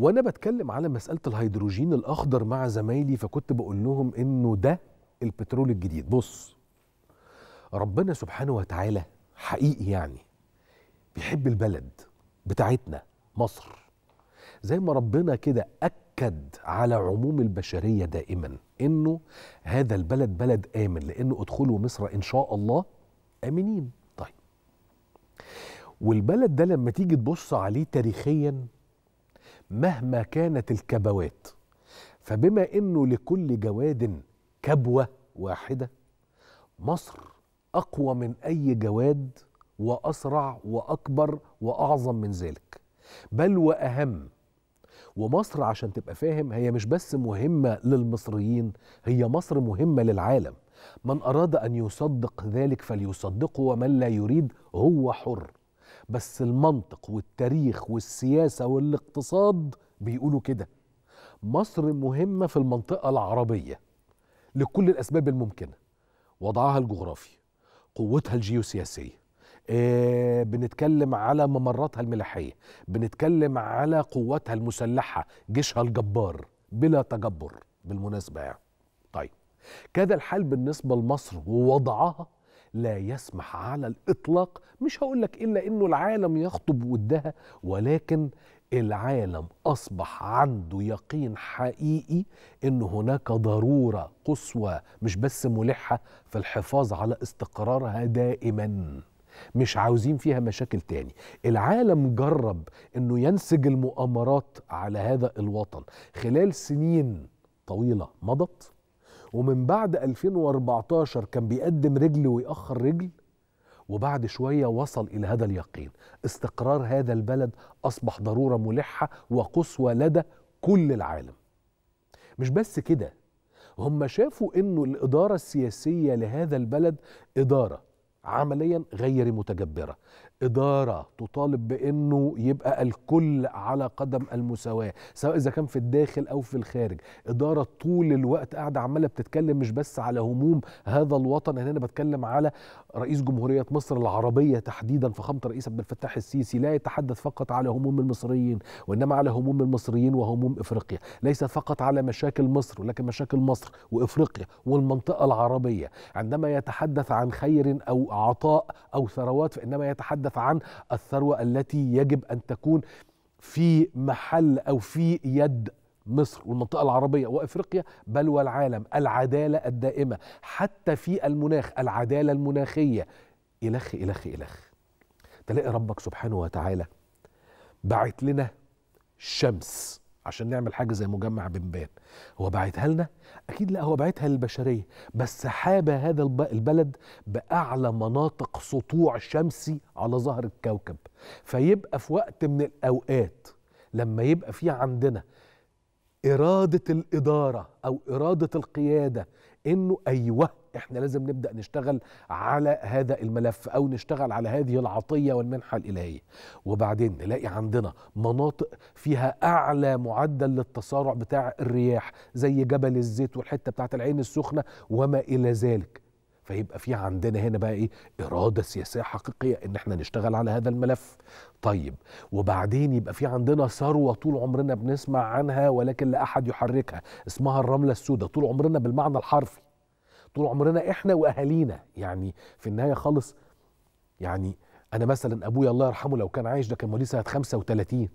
وانا بتكلم على مساله الهيدروجين الاخضر مع زمايلي فكنت بقول لهم انه ده البترول الجديد بص ربنا سبحانه وتعالى حقيقي يعني بيحب البلد بتاعتنا مصر زي ما ربنا كده اكد على عموم البشريه دائما انه هذا البلد بلد امن لانه ادخلوا مصر ان شاء الله امنين طيب والبلد ده لما تيجي تبص عليه تاريخيا مهما كانت الكبوات فبما انه لكل جواد كبوه واحده مصر اقوى من اي جواد واسرع واكبر واعظم من ذلك بل واهم ومصر عشان تبقى فاهم هي مش بس مهمه للمصريين هي مصر مهمه للعالم من اراد ان يصدق ذلك فليصدقه ومن لا يريد هو حر بس المنطق والتاريخ والسياسة والاقتصاد بيقولوا كده مصر مهمة في المنطقة العربية لكل الأسباب الممكنة وضعها الجغرافي قوتها الجيوسياسية آه، بنتكلم على ممراتها الملاحية بنتكلم على قوتها المسلحة جيشها الجبار بلا تجبر بالمناسبة يعني طيب كذا الحال بالنسبة لمصر ووضعها لا يسمح على الإطلاق مش هقول لك إلا إنه العالم يخطب ودها ولكن العالم أصبح عنده يقين حقيقي إن هناك ضرورة قصوى مش بس ملحة في الحفاظ على استقرارها دائماً مش عاوزين فيها مشاكل تاني العالم جرب انه ينسج المؤامرات على هذا الوطن خلال سنين طويله مضت ومن بعد 2014 كان بيقدم رجل ويأخر رجل وبعد شوية وصل إلى هذا اليقين استقرار هذا البلد أصبح ضرورة ملحة وقصوى لدى كل العالم مش بس كده هم شافوا أنه الإدارة السياسية لهذا البلد إدارة عمليا غير متجبرة إدارة تطالب بأنه يبقى الكل على قدم المساواة سواء إذا كان في الداخل أو في الخارج إدارة طول الوقت قاعدة عمالة بتتكلم مش بس على هموم هذا الوطن هنا أنا بتكلم على رئيس جمهورية مصر العربية تحديدا فخامة الرئيس عبد الفتاح السيسي لا يتحدث فقط على هموم المصريين وإنما على هموم المصريين وهموم إفريقيا ليس فقط على مشاكل مصر ولكن مشاكل مصر وإفريقيا والمنطقة العربية عندما يتحدث عن خير أو عطاء أو ثروات فإنما يتحدث نتحدث عن الثروه التي يجب ان تكون في محل او في يد مصر والمنطقة العربية وأفريقيا بل والعالم العدالة الدائمة حتى في المناخ العدالة المناخية إلخ إلخ إلخ تلاقي ربك سبحانه وتعالى بعت لنا شمس عشان نعمل حاجه زي مجمع بنبان هو باعتها لنا اكيد لا هو باعتها للبشريه بس حاب هذا البلد باعلى مناطق سطوع شمسي على ظهر الكوكب فيبقى في وقت من الاوقات لما يبقى في عندنا اراده الاداره او اراده القياده انه ايوه احنا لازم نبدا نشتغل على هذا الملف او نشتغل على هذه العطيه والمنحه الالهيه وبعدين نلاقي عندنا مناطق فيها اعلى معدل للتسارع بتاع الرياح زي جبل الزيت والحته بتاعه العين السخنه وما الى ذلك فيبقى في عندنا هنا بقى ايه اراده سياسيه حقيقيه ان احنا نشتغل على هذا الملف طيب وبعدين يبقى في عندنا ثروه طول عمرنا بنسمع عنها ولكن لا احد يحركها اسمها الرمله السوداء طول عمرنا بالمعنى الحرفي طول عمرنا احنا واهالينا يعني في النهايه خالص يعني انا مثلا ابويا الله يرحمه لو كان عايش ده كان مواليد سنه 35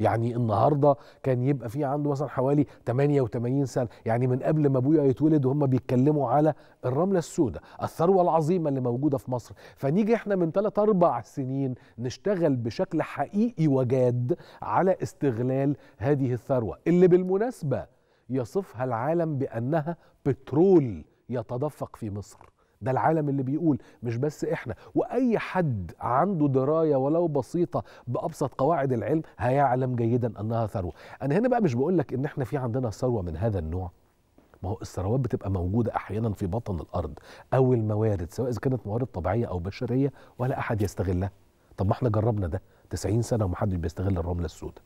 يعني النهارده كان يبقى في عنده مثلا حوالي 88 سنه يعني من قبل ما ابويا يتولد وهم بيتكلموا على الرمله السوداء الثروه العظيمه اللي موجوده في مصر فنيجي احنا من 3 4 سنين نشتغل بشكل حقيقي وجاد على استغلال هذه الثروه اللي بالمناسبه يصفها العالم بانها بترول يتدفق في مصر ده العالم اللي بيقول مش بس احنا واي حد عنده درايه ولو بسيطه بابسط قواعد العلم هيعلم جيدا انها ثروه انا هنا بقى مش بقول لك ان احنا في عندنا ثروه من هذا النوع ما هو الثروات بتبقى موجودة أحيانا في بطن الأرض أو الموارد سواء إذا كانت موارد طبيعية أو بشرية ولا أحد يستغلها طب ما احنا جربنا ده 90 سنة ومحدش بيستغل الرملة السوداء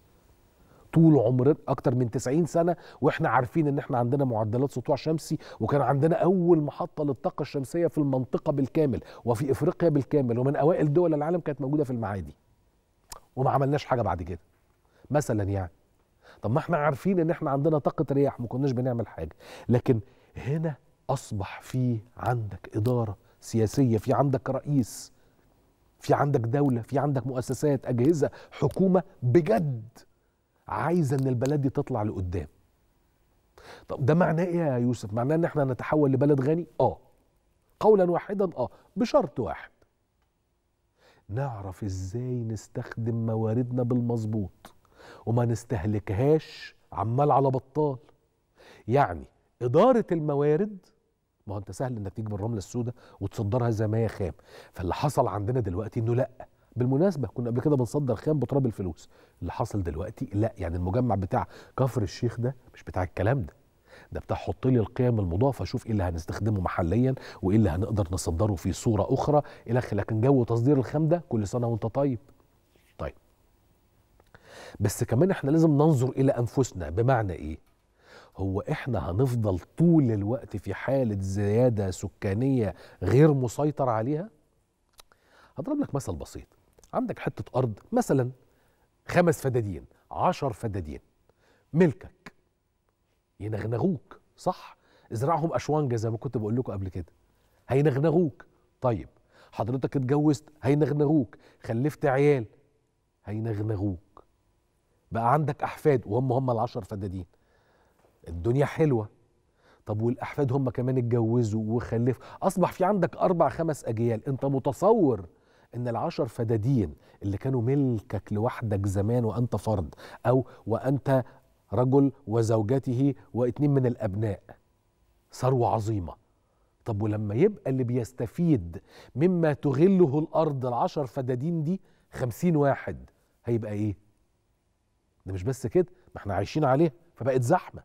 طول عمرنا اكتر من 90 سنه واحنا عارفين ان احنا عندنا معدلات سطوع شمسي وكان عندنا اول محطه للطاقه الشمسيه في المنطقه بالكامل وفي افريقيا بالكامل ومن اوائل دول العالم كانت موجوده في المعادي وما عملناش حاجه بعد كده مثلا يعني طب ما احنا عارفين ان احنا عندنا طاقه رياح ما كناش بنعمل حاجه لكن هنا اصبح في عندك اداره سياسيه في عندك رئيس في عندك دوله في عندك مؤسسات اجهزه حكومه بجد عايزه ان البلد دي تطلع لقدام طب ده معناه ايه يا يوسف معناه ان احنا نتحول لبلد غني اه قولا واحدا اه بشرط واحد نعرف ازاي نستخدم مواردنا بالمظبوط وما نستهلكهاش عمال على بطال يعني إدارة الموارد ما هو أنت سهل إنك تجيب الرملة السوداء وتصدرها زي ما هي خام فاللي حصل عندنا دلوقتي إنه لأ بالمناسبه كنا قبل كده بنصدر خام بتراب الفلوس اللي حصل دلوقتي لا يعني المجمع بتاع كفر الشيخ ده مش بتاع الكلام ده ده بتاع حط لي القيم المضافه شوف ايه اللي هنستخدمه محليا وايه اللي هنقدر نصدره في صوره اخرى الى اخره لكن جو تصدير الخام ده كل سنه وانت طيب طيب بس كمان احنا لازم ننظر الى انفسنا بمعنى ايه هو احنا هنفضل طول الوقت في حاله زياده سكانيه غير مسيطر عليها هضرب لك مثل بسيط عندك حتة أرض مثلا خمس فدادين عشر فدادين ملكك ينغنغوك صح ازرعهم أشوانجا زي ما كنت بقول لكم قبل كده هينغنغوك طيب حضرتك اتجوزت هينغنغوك خلفت عيال هينغنغوك بقى عندك أحفاد وهم هم العشر فدادين الدنيا حلوة طب والأحفاد هم كمان اتجوزوا وخلفوا أصبح في عندك أربع خمس أجيال أنت متصور ان العشر فدادين اللي كانوا ملكك لوحدك زمان وانت فرد او وانت رجل وزوجته واتنين من الابناء ثروه عظيمه طب ولما يبقى اللي بيستفيد مما تغله الارض العشر فدادين دي خمسين واحد هيبقى ايه ده مش بس كده ما احنا عايشين عليها فبقت زحمه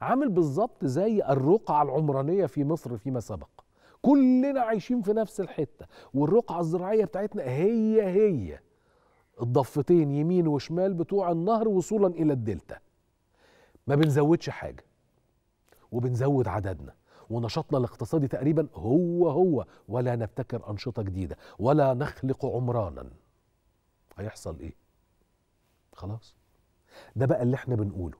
عامل بالظبط زي الرقعه العمرانيه في مصر فيما سبق كلنا عايشين في نفس الحته والرقعه الزراعيه بتاعتنا هي هي الضفتين يمين وشمال بتوع النهر وصولا الى الدلتا ما بنزودش حاجه وبنزود عددنا ونشاطنا الاقتصادي تقريبا هو هو ولا نبتكر انشطه جديده ولا نخلق عمرانا هيحصل ايه خلاص ده بقى اللي احنا بنقوله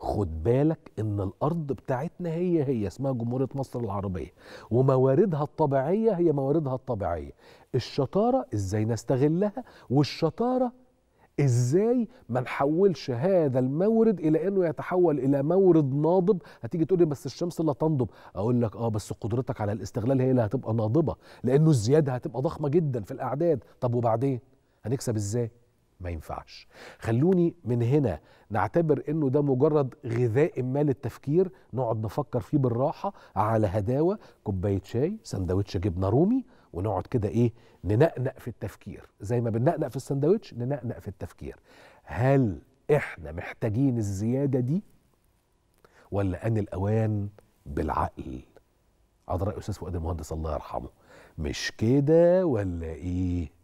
خد بالك ان الارض بتاعتنا هي هي اسمها جمهوريه مصر العربيه ومواردها الطبيعيه هي مواردها الطبيعيه الشطاره ازاي نستغلها والشطاره ازاي ما نحولش هذا المورد الى انه يتحول الى مورد ناضب هتيجي تقول لي بس الشمس اللي تنضب اقول لك اه بس قدرتك على الاستغلال هي اللي هتبقى ناضبه لانه الزياده هتبقى ضخمه جدا في الاعداد طب وبعدين هنكسب ازاي ما ينفعش خلوني من هنا نعتبر انه ده مجرد غذاء ما للتفكير نقعد نفكر فيه بالراحه على هداوه كوبايه شاي سندوتش جبنه رومي ونقعد كده ايه ننقنق في التفكير زي ما بننقنق في السندوتش ننقنق في التفكير هل احنا محتاجين الزياده دي ولا ان الأوان بالعقل عذراء استاذ فؤاد المهندس الله يرحمه مش كده ولا إيه